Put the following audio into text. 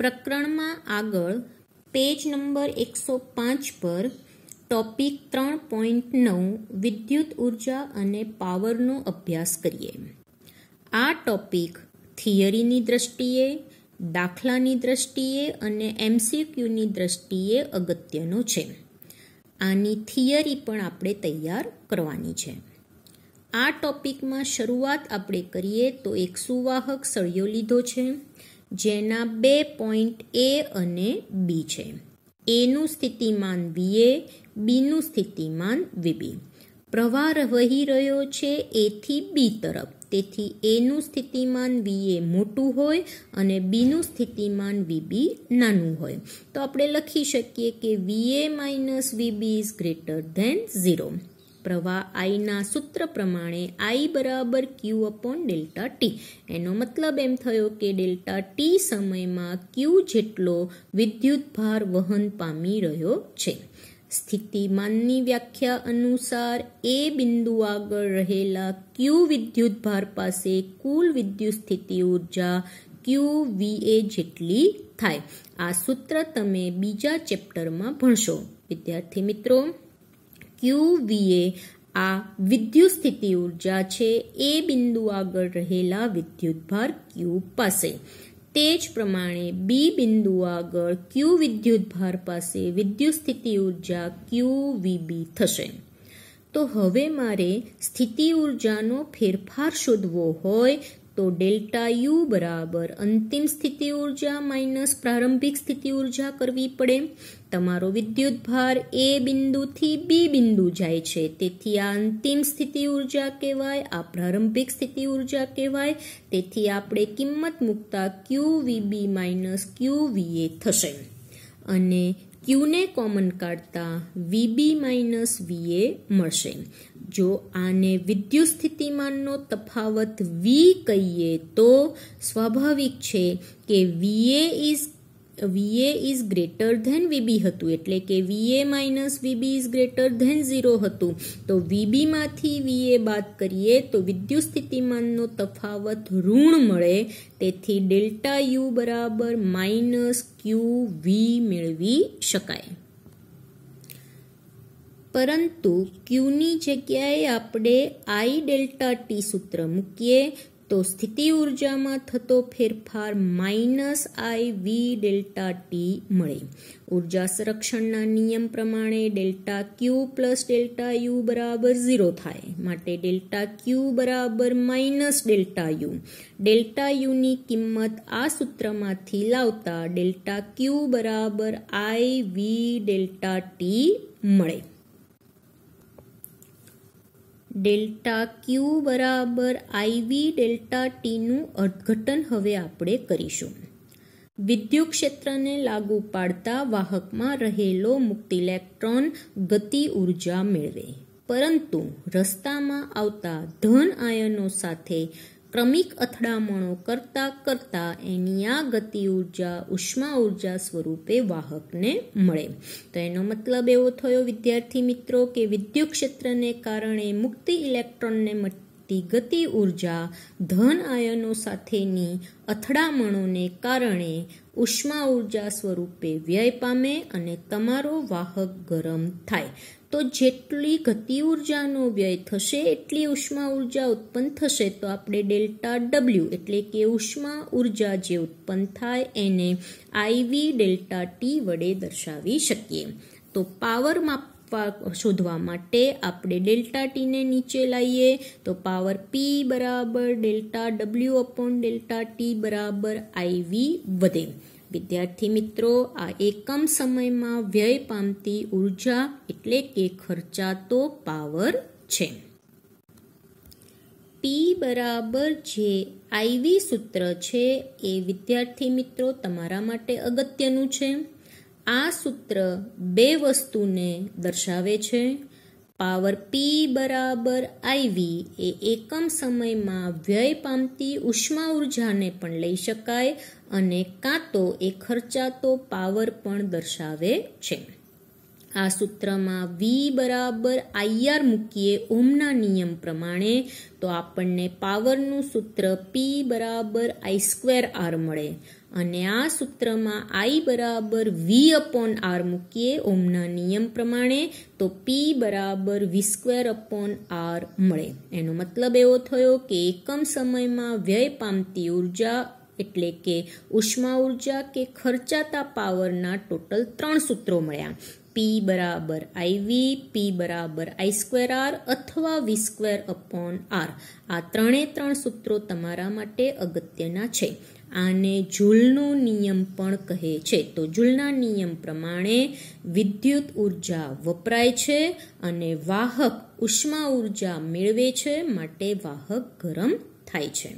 પ્રકરણમાં આગળ page number એકસો પાંચ પર ટોપિક ત્રણ પોઈન્ટ નવ વિદ્યુત ઉર્જા અને પાવરનો અભ્યાસ કરીએ આ ટોપિક થિયરીની દ્રષ્ટિએ દાખલાની દ્રષ્ટિએ અને એમસીક્યુની દ્રષ્ટિએ અગત્યનો છે આની થિયરી પણ આપણે તૈયાર કરવાની છે આ ટોપિકમાં શરૂઆત આપણે કરીએ તો એક સુવાહક સળિયો લીધો છે જેના બે પોઈન્ટ એ અને બી છે એનું સ્થિતિમાન વીએ બીનું સ્થિતિમાન વીબી પ્રવાહ વહી રહ્યો છે એથી બી તરફ તેથી એનું સ્થિતિમાન વીએ મોટું હોય અને બીનું સ્થિતિમાન વીબી નાનું હોય તો આપણે લખી શકીએ કે VA minus VB is greater than zero પ્રવાહ આઈના સૂત્ર પ્રમાણે આઈ બરાબર ક્યુ અપોન ડેલ્ટા ટી એનો મતલબ એમ થયો કે ડેલ્ટા ટી સમયમાં ક્યુ જેટલો વિદ્યુત ભાર વહન પામી રહ્યો છે સ્થિતિમાનની વ્યાખ્યા અનુસાર એ બિંદુ આગળ રહેલા ક્યુ વિદ્યુત ભાર પાસે કુલ વિદ્યુત સ્થિતિ ઉર્જા ક્યુ વી એ જેટલી થાય આ સૂત્ર તમે બીજા ચેપ્ટરમાં ભણશો વિદ્યાર્થી મિત્રો ક્યુવીએ આ વિદ્યુત સ્થિતિ ઉર્જા છે એ બિંદુ આગળ રહેલા વિદ્યુતભાર ક્યુ પાસે તે જ પ્રમાણે બી બિંદુ આગળ ક્યુ વિદ્યુતભાર પાસે વિદ્યુત સ્થિતિ ઉર્જા ક્યુ વીબી થશે તો હવે મારે સ્થિતિ ઉર્જાનો ફેરફાર શોધવો હોય તો ડેલ્ટા યુ બરાબર અંતિમ સ્થિતિ ઉર્જા માઇનસ પ્રારંભિક સ્થિતિ ઉર્જા કરવી પડે તમારો વિદ્યુત ભાર એ બિંદુથી બી બિંદુ જાય છે તેથી આ અંતિમ સ્થિતિ ઉર્જા કહેવાય આ પ્રારંભિક સ્થિતિ ઉર્જા કહેવાય તેથી આપણે કિંમત મૂકતા ક્યુ વી બી માઇનસ ક્યુ વી એ થશે અને ક્યુને કોમન કાઢતા વીબી માઇનસ વીએ મળશે જો આને વિદ્યુત સ્થિતિમાનનો તફાવત વી કહીએ તો સ્વાભાવિક છે કે VA is VA is greater than VB હતું એટલે કે VA minus VB is greater than zero હતું તો વીબીમાંથી વીએ બાદ કરીએ તો વિદ્યુત સ્થિતિમાનનો તફાવત ઋણ મળે તેથી ડેલ્ટા યુ બરાબર માઇનસ ક્યુ વી મેળવી શકાય પરંતુ ક્યુની જગ્યાએ આપણે આઈ ડેલ્ટા ટી સૂત્ર મૂકીએ તો સ્થિતિ ઉર્જામાં થતો ફેરફાર minus I V delta T મળે ઉર્જા સંરક્ષણના નિયમ પ્રમાણે delta Q plus delta U બરાબર ઝીરો થાય માટે ડેલ્ટા ક્યુ બરાબર માઇનસ ડેલ્ટા યુ ડેલ્ટા યુની કિંમત આ સૂત્રમાંથી લાવતા ડેલ્ટા ક્યુ બરાબર આઈ વી ડેલ્ટા ટી મળે ડેલ્ટા ક્યુ બરાબર આઈવી ડેલ્ટા ટીનું અર્થઘટન હવે આપણે કરીશું વિદ્યુત ક્ષેત્રને લાગુ પાડતા વાહકમાં રહેલો મુક્ત ઇલેક્ટ્રોન ગતિ ઉર્જા મેળવે પરંતુ રસ્તામાં આવતા ધન આયનો સાથે ક્રમિક અથડામણો કરતાં કરતાં એની આ ગતિ ઉર્જા ઉષ્મા ઉર્જા સ્વરૂપે વાહકને મળે તો એનો મતલબ એવો થયો વિદ્યાર્થી મિત્રો કે વિદ્યુત ક્ષેત્રને કારણે મુક્તિ ઇલેક્ટ્રોનને મળતી ગતિ ઉર્જા ધન આયનો સાથેની અથડામણોને કારણે ઉષ્મા ઉર્જા સ્વરૂપે વ્યય પામે અને તમારો વાહક ગરમ થાય તો જેટલી ગતિ ઉર્જાનો વ્યય થશે એટલી ઉષ્મા ઉર્જા ઉત્પન્ન થશે તો આપણે ડેલ્ટા ડબલ્યુ એટલે કે ઉષ્મા ઉર્જા જે ઉત્પન્ન થાય એને આઈવી ડેલ્ટા ટી વડે દર્શાવી શકીએ તો પાવર માપવા શોધવા માટે આપણે ડેલ્ટા ટીને નીચે લાવીએ તો પાવર પી બરાબર delta W upon delta T બરાબર આઈવી વધે વિદ્યાર્થી મિત્રો આ એકમ સમયમાં વ્યય પામતી ઉર્જા એટલે કે ખર્ચાતો પાવર છે પી બરાબર જે આઈવી સૂત્ર છે એ વિદ્યાર્થી મિત્રો તમારા માટે અગત્યનું છે આ સૂત્ર બે વસ્તુને દર્શાવે છે પાવર પી બરાબર આઈવી એ એકમ સમયમાં વ્યય પામતી ઉષ્મા ઉર્જાને પણ લઈ શકાય અને કાં તો એ ખર્ચાતો પાવર પણ દર્શાવે છે આ સૂત્રમાં વી બરાબર આઈઆર મૂકીએ ઓમના નિયમ પ્રમાણે તો આપણને પાવરનું સૂત્ર પી બરાબર આઈ સ્ક્વેર આર મળે અને આ સૂત્રમાં આઈ બરાબર વી અપોન આર મૂકીએ ઓમના નિયમ પ્રમાણે તો પી બરાબર વી સ્ક્વેર અપોન આર મળે એનો મતલબ એવો થયો કે એકમ સમયમાં વ્યય પામતી ઉર્જા એટલે કે ઉષ્મા ઉર્જા કે ખર્ચાતા પાવરના ટોટલ ત્રણ સૂત્રો મળ્યા પી બરાબર આઈવી પી બરાબર આઈ સ્ક્વેર આર અથવા વી સ્ક્વેર અપોન આર આ ત્રણે ત્રણ સૂત્રો તમારા માટે અગત્યના છે આને જૂલનો નિયમ પણ કહે છે તો જૂલના નિયમ પ્રમાણે વિદ્યુત ઉર્જા વપરાય છે અને વાહક ઉષ્મા ઉર્જા મેળવે છે માટે વાહક ગરમ થાય છે